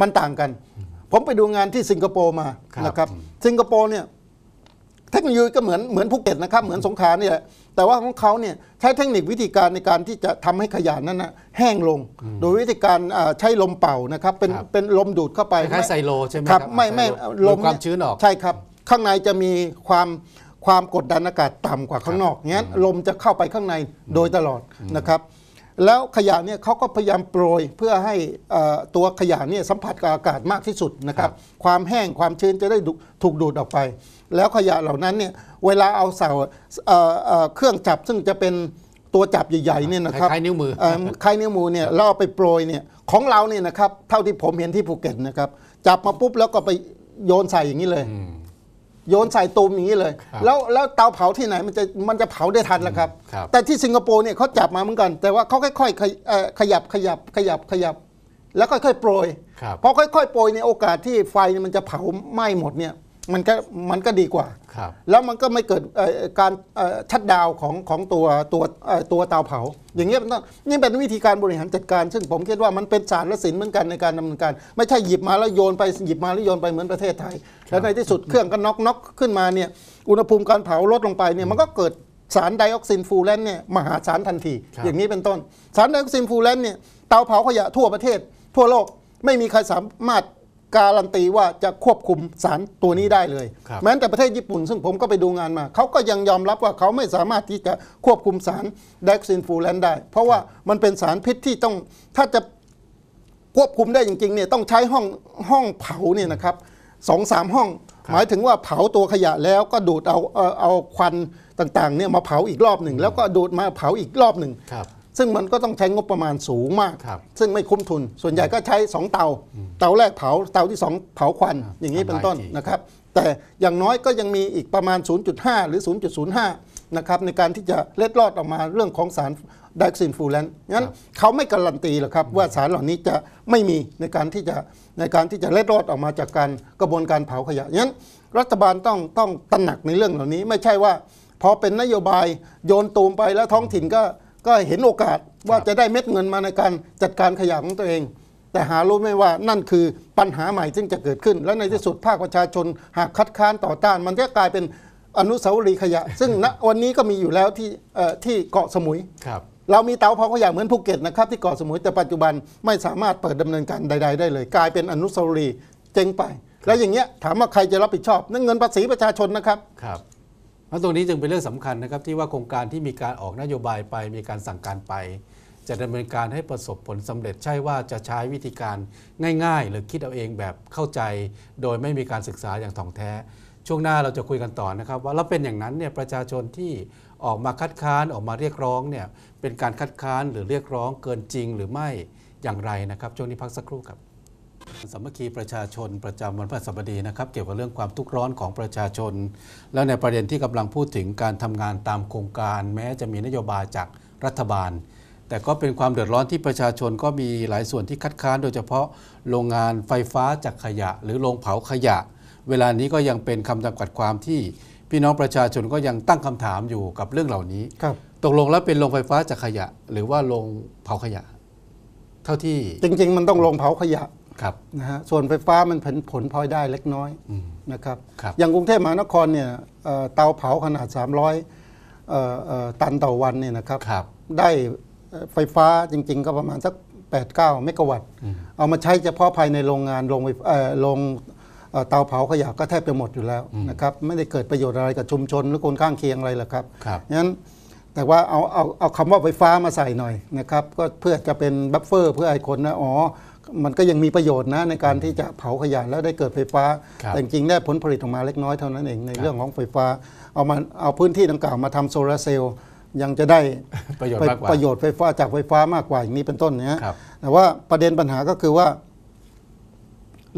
มันต่างกัน ผมไปดูงานที่สิงคโปร์มา นะครับ สิงคโปร์เนี่ยเทคโนโลยีก็เหมือนเหมือนภูเก็ตนะครับ เหมือนสงขลานี่แหละแต่ว่าของเขาเนี่ยใช้เทคนิควิธีการในการที่จะทำให้ขยะนั้นนะแห้งลง โดยวิธีการใช้ลมเป่านะครับ เป็นเป็นลมดูดเข้าไปไม้ไซโลใช่ไหมครับ ไม่ไม่ลลมความชื้นออก ใช่ครับ ข้างในจะมีความความกดดันอากาศต่ำกว่าข้างนอกงั้นลมจะเข้าไปข้างในโดยตลอดนะครับแล้วขยะเนี่ยเขาก็พยายามโปรยเพื่อให้ตัวขยะเนี่ยสัมผัสกับอากาศมากที่สุดนะครับ ความแห้งความชื้นจะได้ถูกดูดออกไป แล้วขยะเหล่านั้นเนี่ยเวลาเอาเสาเครื่องจับซึ่งจะเป็นตัวจับใหญ่ๆเนี่ยนะครับคล้ายนิ้วมือคล้ายนิ้วมือเนี่ยเราไปโปรยเนี่ยของเราเนี่ยนะครับเท่าที่ผมเห็นที่ภูเก็ตนะครับ จับมาปุ๊บแล้วก็ไปโยนใส่อย่างนี้เลยโยนใส่ตูมอย่างนี้เลย แล้วแล้วเตาเผาที่ไหนมันจะมันจะเผาได้ทันละครับ แต่ที่สิงคโปร์เนี่ยเขาจับมาเหมือนกัน แต่ว่าเขาค่อยๆขยับขยับขยับขยับ แล้วค่อยๆโปรยพอค่อย ๆ โปรยในโอกาสที่ไฟมันจะเผาไหม้หมดเนี่ยมันก็มันก็ดีกว่า แล้วมันก็ไม่เกิดการชัดดาวของของตัวตัวตัวเตาเผา อย่างเงี้ยมันต้องนี่เป็นวิธีการบริหารจัดการ ซึ่งผมคิดว่ามันเป็นสารและสินเหมือนกันในการดำเนินการ ไม่ใช่หยิบมาแล้วโยนไปหยิบมาแล้วโยนไปเหมือนประเทศไทย แล้วในที่สุดเครื่องก็น็อกน็อกขึ้นมาเนี่ยอุณหภูมิการเผาลดลงไปเนี่ยมันก็เกิดสารไดออกซินฟูแลนเนี่ยมหาสารทันที อย่างนี้เป็นต้น สารไดออกซินฟูแลนเนี่ยเตาเผาขยะทั่วประเทศทั่วโลกไม่มีใครสามารถการันตีว่าจะควบคุมสารตัวนี้ได้เลย แม้แต่ประเทศญี่ปุ่นซึ่งผมก็ไปดูงานมา เขาก็ยังยอมรับว่าเขาไม่สามารถที่จะควบคุมสารดออกซินฟลูแลนได้ เพราะว่ามันเป็นสารพิษที่ต้องถ้าจะควบคุมได้จริงๆเนี่ยต้องใช้ห้องห้องเผาเนี่ยนะครับสองสามห้อง หมายถึงว่าเผาตัวขยะแล้วก็ดูดเอาเอเอาควันต่างๆเนี่ยมาเผาอีกรอบหนึ่งแล้วก็ดูดมาเผาอีกรอบหนึ่งครับซึ่งมันก็ต้องใช้งบประมาณสูงมากครับซึ่งไม่คุ้มทุน ส่วนใหญ่ก็ใช้2เตา เตาแรกเผา เตาที่2เผาควัน อย่างนี้เป็นต้นนะครับ แต่อย่างน้อยก็ยังมีอีกประมาณ 0.5 หรือ 0.05 นะครับ ในการที่จะเล็ดลอดออกมาเรื่องของสารไดออกซินฟูแลนต์งั้น เขาไม่การันตีหรอกครับ ว่าสารเหล่านี้จะไม่มีในการที่จะในการที่จะเล็ดลอดออกมาจากการกระบวนการเผาขยะ งั้นรัฐบาลต้องต้องตระหนักในเรื่องเหล่านี้ไม่ใช่ว่าพอเป็นนโยบายโยนตูมไปแล้วท้องถิ่นก็ก็เห็นโอกาสว่าจะได้เม็ดเงินมาในการจัดการขยะของตัวเอง แต่หารู้ไม่ว่านั่นคือปัญหาใหม่ ซึ่งจะเกิดขึ้น และในที่สุดภาคประชาชนหากคัดค้านต่อต้าน มันจะกลายเป็นอนุสาวรีย์ขยะ ซึ่งณวันนี้ก็มีอยู่แล้วที่ที่เกาะสมุย เรามีเตาเผาขยะเหมือนภูเก็ตนะครับที่เกาะสมุยแต่ปัจจุบันไม่สามารถเปิดดำเนินการใด ๆ ได้เลย กลายเป็นอนุสาวรีย์เจ๊งไป แล้วอย่างเงี้ยถามว่าใครจะรับผิดชอบนั่นเงินภาษีประชาชนนะครับครับราะตรงนี้จึงเป็นเรื่องสำคัญนะครับที่ว่าโครงการที่มีการออกนโยบายไปมีการสั่งการไป จะดำเนินการให้ประสบผลสำเร็จใช่ว่าจะใช้วิธีการง่ายๆ หรือคิดเอาเองแบบเข้าใจ โดยไม่มีการศึกษาอย่างถ่องแท้ ช่วงหน้าเราจะคุยกันต่อนะครับว่าเราเป็นอย่างนั้นเนี่ยประชาชนที่ออกมาคัดค้านออกมาเรียกร้องเนี่ยเป็นการคัดค้านหรือเรียกร้องเกินจริง หรือไม่อย่างไรนะครับช่วงนี้พักสักครู่ครับสมัคคีประชาชนประจำวันพฤหัสบดีนะครับเกี่ยวกับเรื่องความทุกข์ร้อนของประชาชน แล้วในประเด็นที่กำลังพูดถึงการทำงานตามโครงการ แม้จะมีนโยบายจากรัฐบาล แต่ก็เป็นความเดือดร้อนที่ประชาชนก็มีหลายส่วนที่คัดค้าน โดยเฉพาะ โรงงานไฟฟ้าจากขยะ หรือโรงเผาขยะ เวลานี้ก็ยังเป็นคำจำกัดความที่พี่น้องประชาชนก็ยังตั้งคำถามอยู่กับเรื่องเหล่านี้ครับตกลงแล้วเป็นโรงไฟฟ้าจากขยะ หรือว่าโรงเผาขยะ เท่าที่จริงๆมันต้องโรงเผาขยะครับนะฮะส่วนไฟฟ้ามันผลผลพลอยได้เล็กน้อยนะครับอย่างกรุงเทพมหานครเนี่ยเตาเผาขนาด 300ตันต่อวันเนี่ยนะครับได้ไฟฟ้าจริงๆ ก็ประมาณสัก 8-9 เมกะวัตต์ เอามาใช้เฉพาะภายในโรงงานโรงโรงเตาเผาขยะก็แทบจะหมดอยู่แล้วนะครับไม่ได้เกิดประโยชน์อะไรกับชุมชน หรือคนข้างเคียงอะไรหรอกครับงั้นแต่ว่าเอาเอาเอาคำว่าไฟฟ้ามาใส่หน่อยนะครับก็เพื่อจะเป็นบัฟเฟอร์เพื่อไอ้คนนะอ๋อมันก็ยังมีประโยชน์นะในการที่จะเผาขยะแล้วได้เกิดไฟฟ้า แต่จริงได้ผลผลิตออกมาเล็กน้อยเท่านั้นเอง ในเรื่องของไฟฟ้า เอามาเอาพื้นที่ดังกล่าว มาทำโซลาเซลล์ ยังจะได้ประโยชน์มากกว่า ประโยชน์ไฟฟ้าจากไฟฟ้ามากกว่าอย่างนี้เป็นต้นนะแต่ว่าประเด็นปัญหาก็คือว่า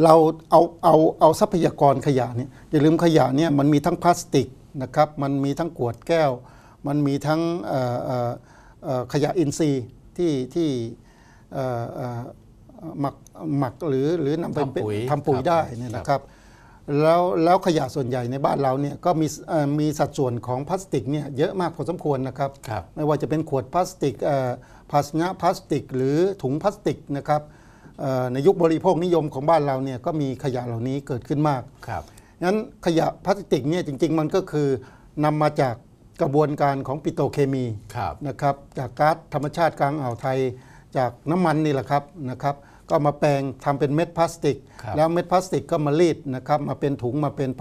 เราเอาเอาเอาทรัพยากรขยะเนี่ยอย่าลืมขยะเนี่ยมันมีทั้งพลาสติกนะครับ มันมีทั้งขวดแก้ว มันมีทั้งขยะอินทรีย์ที่ที่หมักหมักหรือหรือนำไปทำปุ๋ยทำปุ๋ยได้นี่นะครับแล้วแล้วขยะส่วนใหญ่ในบ้านเราเนี่ยก็มีมีสัดส่วนของพลาสติกเนี่ยเยอะมากพอสมควรนะครับรบไม่ว่าจะเป็นขวดพลาสติกภาชนะพลาสติกหรือถุงพลาสติกนะครับในยุคบริโภคนิยมของบ้านเราเนี่ยก็มีขยะเหล่านี้เกิดขึ้นมากครับงั้นขยะพลาสติกเนี่ยจริงๆมันก็คือนำมาจากกระบวนการของปิโตรเคมีคนะครับ จากก๊าซธรรมชาติกลางอ่าวไทยจากน้ำมันนี่แหละครับนะครับก็มาแปลงทำเป็นเม็ดพลาสติก แล้วเม็ดพลาสติกก็มารีดนะครับมาเป็นถุงมาเป็นภ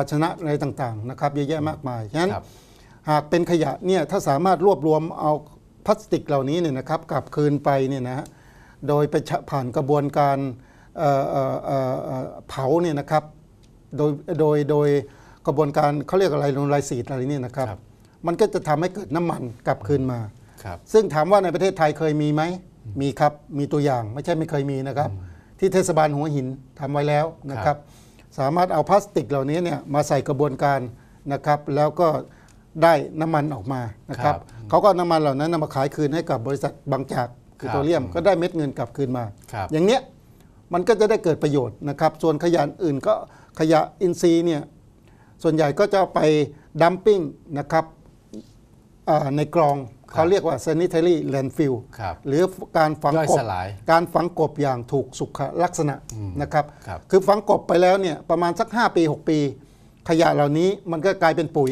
าชนะอะไรต่างๆนะครับเยอะแยะมากมายฉะนั้นหากเป็นขยะเนี่ยถ้าสามารถรวบรวมเอาพลาสติกเหล่านี้เนี่ยนะครับกลับคืนไปเนี่ยนะโดยไปผ่านกระบวนการเผาเนี่ยนะครับโดยโดยโดยกระบวนการเขาเรียกอะไรลงลาสีอะไรนี่นะครับ มันก็จะทำให้เกิดน้ำมัน กลับคืนมา ซึ่งถามว่าในประเทศไทยเคยมีไหมมีครับมีตัวอย่างไม่ใช่ไม่เคยมีนะครับที่เทศบาลหัวหินทำไว้แล้วนะครับสามารถเอาพลาสติก เหล่านี้เนี่ยมาใส่กระบวนการนะครับแล้วก็ได้น้ำมันออกมานะครับเขาก็น้ำมันเหล่านั้น นำมาขายคืนให้กับบริษัทบางจากคือโตเลียม ก็ได้เม็ดเงินกลับคืนมา อย่างเนี้ยมันก็จะได้เกิดประโยชน์นะครับ ส่วนขยะอื่นก็ขยะอินทรีย์เนี่ยส่วนใหญ่ก็จะไปดัมปิ้งนะครับในกรองเขาเรียกว่า sanitary landfill หรือการฝังกบ การฝังกบอย่างถูกสุขลักษณะนะครับ คือฝังกบไปแล้วเนี่ยประมาณสัก 5 ปี 6 ปีขยะเหล่านี้มันก็กลายเป็นปุ๋ย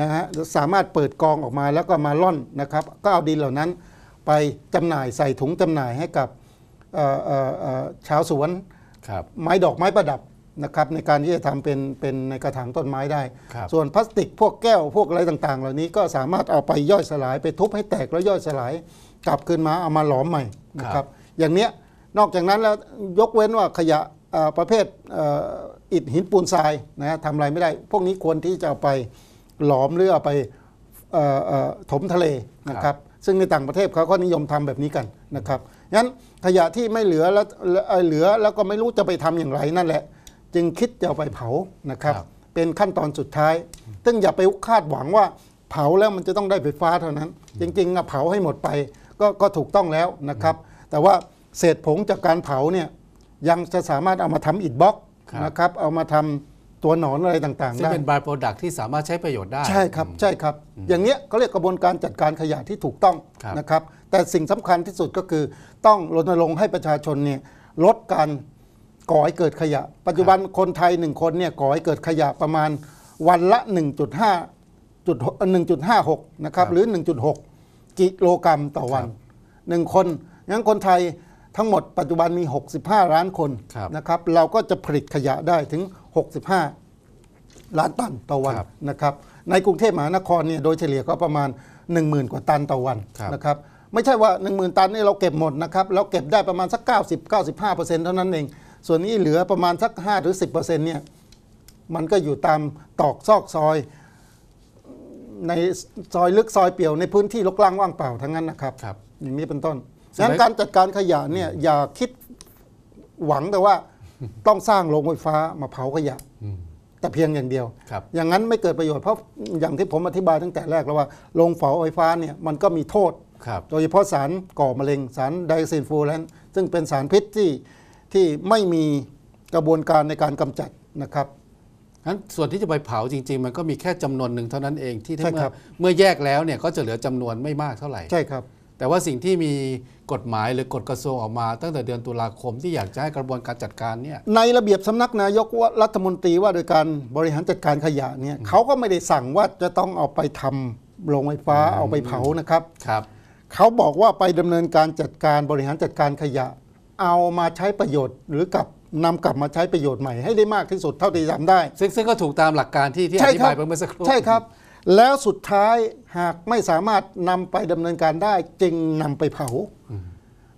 นะฮะ สามารถเปิดกองออกมาแล้วก็มาล่อนนะครับ ก็เอาดินเหล่านั้นไปจำหน่ายใส่ถุงจำหน่ายให้กับชาวสวนไม้ดอกไม้ประดับนะครับในการที่จะทำเป็นเป็นในกระถางต้นไม้ได้ ส่วนพลาสติกพวกแก้วพวกอะไรต่าง ๆ เหล่านี้ก็สามารถเอาไปย่อยสลาย ไปทุบให้แตกแล้วย่อยสลายกลับคืนมาเอามาหลอมใหม่นะครับอย่างเนี้ยนอกจากนั้นแล้วยกเว้นว่าขยะประเภทอิฐหินปูนทรายนะะทำอะไรไม่ได้ พวกนี้ควรที่จะเอาไปหลอมหรือเอาไปถมทะเลนะครับซึ่งในต่างประเทศเขาก็นิยมทำแบบนี้กันนะครับงั้นขยะที่ไม่เหลือแล้วเหลือแล้วก็ไม่รู้จะไปทำอย่างไรนั่นแหละจึงคิดจะไปเผานะครับเป็นขั้นตอนสุดท้าย ซึ่งอย่าไปคาดหวังว่าเผาแล้วมันจะต้องได้ไฟฟ้าเท่านั้น จริงๆะเผาให้หมดไปก็ก็ถูกต้องแล้วนะครับ แต่ว่าเศษผงจากการเผาเนี่ยยังจะสามารถเอามาทำอิฐบล็อกนะครับเอามาทำตัวหนอนอะไรต่างๆซึ่งได้เป็นบายโปรดักที่สามารถใช้ประโยชน์ได้ใช่ครับใช่ครับอย่างเนี้ยเขาเรียกกระบวนการจัดการขยะที่ถูกต้องนะครับแต่สิ่งสำคัญที่สุดก็คือ ต้องรณรงค์ให้ประชาชนเนี่ยลดการก่อให้เกิดขยะ ปัจจุบันคนไทยหนึ่งคนเนี่ยก่อให้เกิดขยะประมาณวันละ1.5จุด1.56นะครับหรือ 1.6 กิโลกรัมต่อวันหนึ่งคนงั้นคนไทยทั้งหมดปัจจุบันมี 65 ล้านคนคนะครับเราก็จะผลิตขยะได้ถึง 65ล้านตันต่อวันนะครับในกรุงเทพมหานครเนี่ยโดยเฉลี่ยก็ประมาณ 10,000 กว่าตันต่อวันนะครับไม่ใช่ว่า 10,000 ตันนี่เราเก็บหมดนะครับเราเก็บได้ประมาณสัก90-95%เท่านั้นเองส่วนนี้เหลือประมาณสัก5หรือ10%เนี่ยมันก็อยู่ตามตอกซอกซอยในซอยลึกซอยเปี่ยวในพื้นที่ลกล้างว่างเปล่าทั้งนั้นนะครับครับอย่างนี้เป็นต้นดังนั้นการจัดการขยะเนี่ยอย่าคิดหวังแต่ว่า ต้องสร้างโรงไฟฟ้ามาเผาขยะแต่เพียงอย่างเดียวอย่างนั้นไม่เกิดประโยชน์เพราะอย่างที่ผมอธิบายตั้งแต่แรกแล้วว่าโรงเผาไฟฟ้าเนี่ยมันก็มีโทษโดยเฉพาะสารก่อมะเร็งสารไดออกซินฟูแลนซึ่งเป็นสารพิษที่ที่ไม่มีกระบวนการในการกำจัดนะครับงั้นส่วนที่จะไปเผาจริงๆ มันก็มีแค่จำนวนหนึ่งเท่านั้นเองที่เมื่อเมื่อแยกแล้วเนี่ยก็จะเหลือจำนวนไม่มากเท่าไหร่ ใช่ครับ แต่ว่าสิ่งที่มีกฎหมายหรือกฎกระทรวงออกมาตั้งแต่เดือนตุลาคมที่อยากจะให้กระบวนการจัดการเนี่ยในระเบียบสำนักนายกว่ารัฐมนตรีว่าโดยการบริหารจัดการขยะเนี่ยเขาก็ไม่ได้สั่งว่าจะต้องเอาไปทำโรงไฟฟ้าเอาไปเผานะครับ ครับ เขาบอกว่าไปดำเนินการจัดการบริหารจัดการขยะเอามาใช้ประโยชน์หรือกลับนำกลับมาใช้ประโยชน์ใหม่ให้ได้มากที่สุดเท่าที่ทำได้ซึ่งซึ่งก็ถูกตามหลักการที่ที่อธิบายไปเมื่อสักครู่ใช่ครับ แล้วสุดท้ายหากไม่สามารถนำไปดำเนินการได้จึงนำไปเผา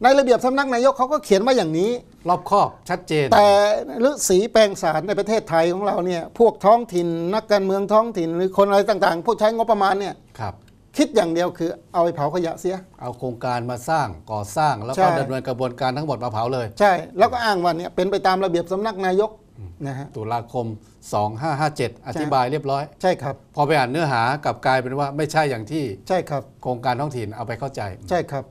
ในระเบียบสำนักนายกเขาก็เขียนไว่าอย่างนี้ รอบคอบชัดเจน แต่ฤาษีแปลงสารในประเทศไทยของเราเนี่ยพวกท้องถิ่นนักการเมืองท้องถิ่นหรือคนอะไรต่างๆผู้ใช้งบประมาณเนี่ยครับคิดอย่างเดียวคือเอาไปเผาขยะเสีย เอาโครงการมาสร้างก่อสร้างแล้วก็ดำเนินกระบวนการทั้งหมดมาเผาเลย ใช่ แล้วก็อ้างว่าเนี่ยเป็นไปตามระเบียบสำนักนายกนะฮะตุลาคม2557 อธิบายเรียบร้อย ใช่ครับ พอไปอ่านเนื้อหากลับกลายเป็นว่าไม่ใช่อย่างที่ ใช่ครับโครงการท้องถิ่นเอาไปเข้าใจ ใช่ครับ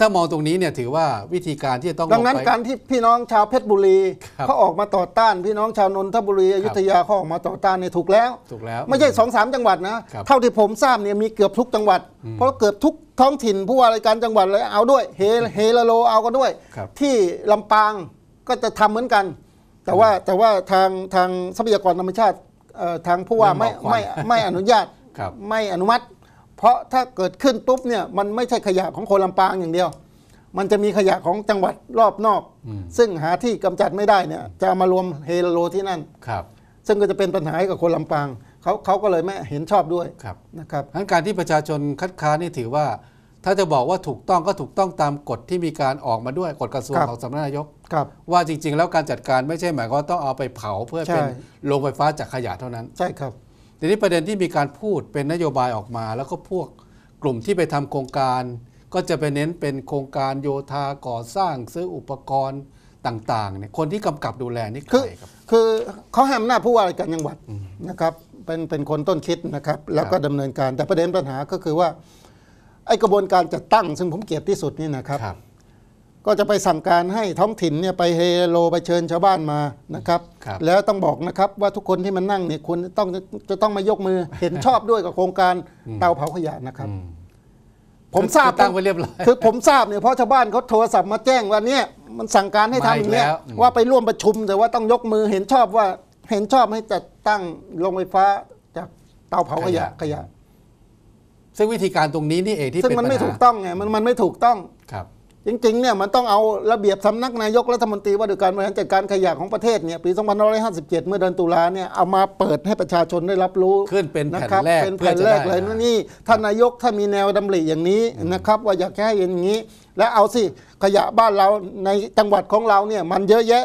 ถ้ามองตรงนี้เนี่ยถือว่าวิธีการที่จะต้องดังนั้นการที่พี่น้องชาวเพชรบุรีเขาออกมาต่อต้าน พี่น้องชาวนนทบุรีอยุธยาเขาออกมาต่อต้านเนี่ยถูกแล้วถูกแล้ว ไม่ใช่สองสามจังหวัดนะเท่าที่ผมทราบเนี่ยมีเกือบทุกจังหวัด เพราะเกือบทุกท้องถิ่นผู้ว่าราชการจังหวัดเลยเอาด้วย เฮเฮลโลเอากันด้วย ที่ลำปางก็จะทำเหมือนกัน แต่ว่าแต่ว่าทางทางทรัพยากรธรรมชาติทางผู้ว่าไม่ไม่ไม่อนุญาตไม่อนุมัติเพราะถ้าเกิดขึ้นปุ๊บเนี่ยมันไม่ใช่ขยะของโคลำปางอย่างเดียว มันจะมีขยะของจังหวัดรอบนอก ซึ่งหาที่กำจัดไม่ได้เนี่ยจะมารวมเฮโลที่นั่นครับซึ่งก็จะเป็นปัญหาให้กับคนลำปางเขาเขาก็เลยไม่เห็นชอบด้วยครับนะครับทั้งการที่ประชาชนคัดค้านนี่ถือว่า ถ้าจะบอกว่าถูกต้องก็ถูกต้องตามกฎที่มีการออกมาด้วยกฎกระทรวงของสำนักนายกว่าจริง ๆ แล้วการจัดการไม่ใช่หมายว่าต้องเอาไปเผาเพื่อเป็นโรงไฟฟ้าจากขยะเท่านั้นใช่ครับีนี้ประเด็นที่มีการพูดเป็นนโยบายออกมา แล้วก็พวกกลุ่มที่ไปทำโครงการ ก็จะไปเน้นเป็นโครงการโยธาก่อสร้างซื้ออุปกรณ์ต่างๆเนี่ยคนที่กำกับดูแลนี่คือคือเขาแห้หนนาผู้ว่าราชการจังหวัดนะครับ เป็น เป็นคนต้นคิดนะครับแล้วก็ดำเนินการ แต่ประเด็นปัญหาก็คือว่า ไอ้กระบวนการจัดตั้งซึ่งผมเกลียดที่สุดนี่นะครับรบก็จะไปสั่งการให้ท้องถิ่นเนี่ยไปเฮโลไปเชิญชาวบ้านมานะครับรบแล้วต้องบอกนะครับว่าทุกคนที่มานั่งเนี่ยควรต้องจะต้องมายกมือ เห็นชอบด้วยกับโครงการเตาเผาขยะนะครับผมทราบตั้งไว้เรียบร้อยคือผมทราบเนี่ยเพราะชาวบ้านเขาโทรศัพท์มาแจ้งว่าเนี่ยมันสั่งการให้ทำอย่างเงี้ยวว่าไปร่วมประชุม แต่ว่าต้องยกมือเห็นชอบว่า เห็นชอบให้จัดตั้งโรงไฟฟ้าจากเตาเผาขยะขยะ ซึ่งวิธีการตรงนี้นี่เองที่ซึ่งเป็นมันไม่ัถูกต้องไงมันมันไม่ถูกต้องจริงๆ เนี่ยมันต้องเอาระเบียบสำนักนายกรัฐมนตรีว่าด้วยการบริหารจัดการขยะของประเทศเนี่ยปี 2557 เมื่อเดือนตุลาเนี่ยเอามาเปิดให้ประชาชนได้รับรู้ขึ้นเป็นแผ่นแรกเป็นแผ่นแรกเลยนะนี่ท่านนายกถ้ามีแนวดำริอย่างนี้นะครับว่าอยากแห้อย่างนี้ และเอาสิขยะบ้านเราในจังหวัดของเราเนี่ยมันเยอะแยะ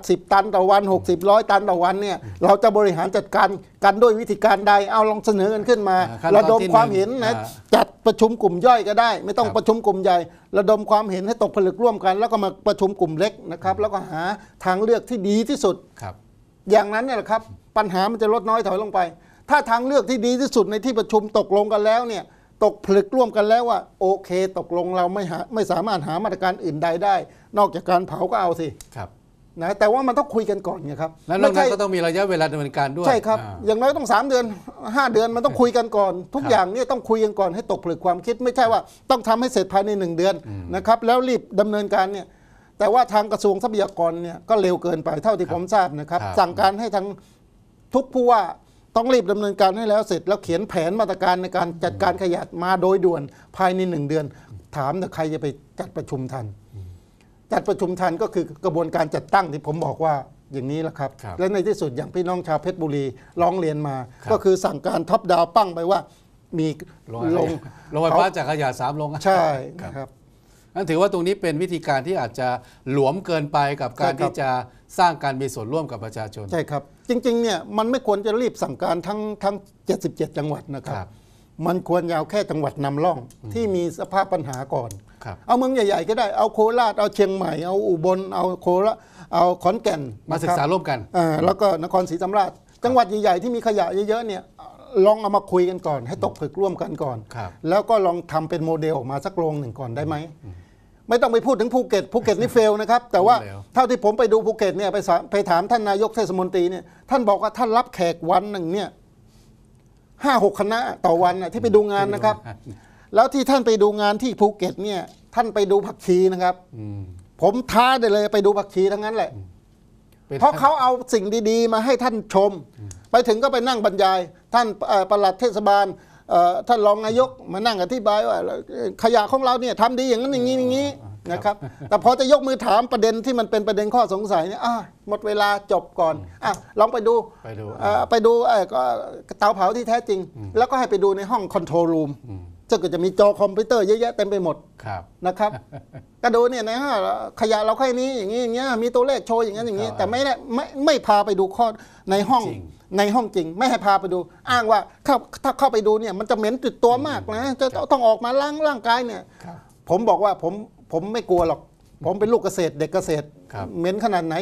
50ตันต่อวัน 60ร้อยตันต่อวันเนี่ยเราจะบริหารจัดการกันด้วยวิธีการใดเอาลองเสนอกันขึ้นมา ระดมความเห็นนะจัดประชุมกลุ่มย่อยก็ได้ ไม่ต้องประชุมกลุ่มใหญ่ ระดมความเห็นให้ตกผลึกร่วมกัน แล้วก็มาประชุมกลุ่มเล็กนะครับแล้วก็หาทางเลือกที่ดีที่สุดอย่างนั้นเนี่ยแหละครับปัญหามันจะลดน้อยถอยลงไป ถ้าทางเลือกที่ดีที่สุดในที่ประชุมตกลงกันแล้วเนี่ย ตกผลึกร่วมกันแล้วว่าโอเค ตกลงเราไม่หาไม่สามารถหามาตรการอื่นใดได้ นอกจากการเผาก็เอาสิครับนะแต่ว่ามันต้องคุยกันก่อนไงครับแล้วนกั้นก็ต้องมีระยะเวลาดำเนินการด้วยใช่ครับอย่างน้อยต้อง 3 เดือน 5 เดือนมันต้องคุยกันก่อน ทุกอย่างเนี่ยต้องคุยกันก่อนให้ตกผลึกความคิดไม่ใช่ว่าต้องทำให้เสร็จภายใน 1 เดือนนะครับแล้วรีบดำเนินการเนี่ยแต่ว่าทางกระทรวงทรัพยากรเนี่ยก็เร็วเกินไปเท่าที่ผมทราบนะครับสั่งการให้ทั้งทุกผู้ว่าต้องรีบดำเนินการให้แล้วเสร็จแล้วเขียนแผนมาตรการในการจัดการขยะมาโดยด่วน ภายใน 1 เดือน ถามแต่ใครจะไปจัดประชุมทันจัดประชุมทันก็คือกระบวนการจัดตั้งที่ผมบอกว่าอย่างนี้แหละครับรบและในที่สุดอย่างพี่น้องชาวเพชรบุรีร้องเรียนมา ก็คือสั่งการท็อปดาวปั้งไปว่ามีลง ลงลงไฟฟ้าจากขยะสามลงใช่ครับนะครับนั่นถือว่าตรงนี้เป็นวิธีการที่อาจจะหลวมเกินไปกับการที่จะสร้างการมีส่วนร่วมกับประชาชน ใช่ครับจริง ๆเนี่ยมันไม่ควรจะรีบสั่งการทั้งทั้ง 77 จังหวัดนะครับครับมันควรยาวแค่จังหวัดนำร่องที่มีสภาพปัญหาก่อน เอาเมืองใหญ่ๆ ก็ได้ เอาโคราช เอาเชียงใหม่ เอาอุบล เอาโคราเอาขอนแก่นมาศึกษาร่วมกัน แล้วก็นครศรีธรรมราชจังหวัดใหญ่ๆที่มีขยะเยอะๆเนี่ยลองเอามาคุยกันก่อน ให้ตกผลึกร่วมกันก่อน แล้วก็ลองทำเป็นโมเดลออกมาสักโรงหนึ่งก่อนได้ไหมไม่ต้องไปพูดถึงภูเก็ตภูเก็ตนี่เฟลนะครับแต่ว่าเท่าที่ผมไปดูภูเก็ตเนี่ยไปไปถามท่านนายกเทศมนตรีเนี่ยท่านบอกว่าท่านรับแขกวันหนึ่งเนี่ยห้าหกคณะต่อวันที่ไปดูงานนะครับ แล้วที่ท่านไปดูงานที่ภูเก็ตเนี่ยท่านไปดูผักชีนะครับผมท้าได้เลย ไปดูผักชีทั้งนั้นแหละ เพราะเขาเอาสิ่งดี ๆ มาให้ท่านชม ไปถึงก็ ไป นั่งบรรยาย ท่านประหลัดเทศบาล ท่านรองนายกมานั่งอธิบายว่าขยะของเราเนี่ยทำดีอย่างนั้นอย่างนี้อย่างนี้นะครับ แต่พอจะยกมือถามประเด็นที่มันเป็นประเด็นข้อสงสัยเนี่ยหมดเวลาจบก่อนอลองไปดูไปดู ไปดูก็เตาเผาที่แท้จริง แล้วก็ให้ไปดูในห้องคอนโทรลรูมจะก็จะมีจอคอมพิวเตอร์เยอะแยะเต็มไปหมดนะครับก็ดูเนี่ยนะขยะเราแค่นี้อย่างนี้ อย่างเงี้ย มีตัวเลขโชว์อย่างนั้นอย่างนี้ แต่ไม่ได้ไม่ไม่พาไปดูข้อในห้องในห้องจริง ไม่ให้พาไปดู อ้างว่าถ้าถ้าเข้าไปดูเนี่ยมันจะเหม็นติดตัวมากนะจะต้องออกมาล้างร่างกายเนี่ย ผมบอกว่าผมผมไม่กลัวหรอก ผมเป็นลูกเกษตรเด็กเกษตรเหม็นขนาดไหน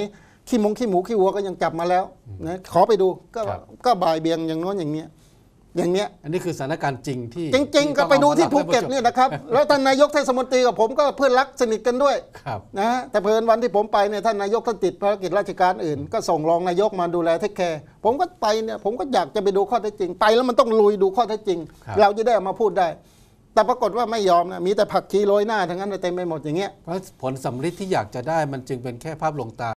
ขี้มงขี้หมูขี้วัวก็ยังจับมาแล้วนะขอไปดูก็บก็บ่ายเบียงอย่างน้นอย่างเนี้ยอย่างเนี้ยอันนี้คือสถานการณ์จริงที่ จริง ๆ ก็ไปดูที่ภูเก็ตเนี่ยนะครับแล้วท่านนายกเทศมนตรีกับผมก็เพื่อนรักสนิทกันด้วยนะแต่เพลินวันที่ผมไปเนี่ยท่านนายกท่านติดภารกิจราชการอื่น ก็ส่งรองนายกมาดูแลเทคแคร์ผมก็ไปเนี่ยผมก็อยากจะไปดูข้อเท็จจริงไป แล้วมันต้องลุยดูข้อเท็จจริง เราจะได้มาพูดได้แต่ปรากฏว่าไม่ยอมนะมีแต่ผักชีโรยหน้าทั้งนั้นเต็มไปหมดอย่างเงี้ยเพราะผลสำริจที่อยากจะได้มันจึงเป็นแค่ภาพลงตา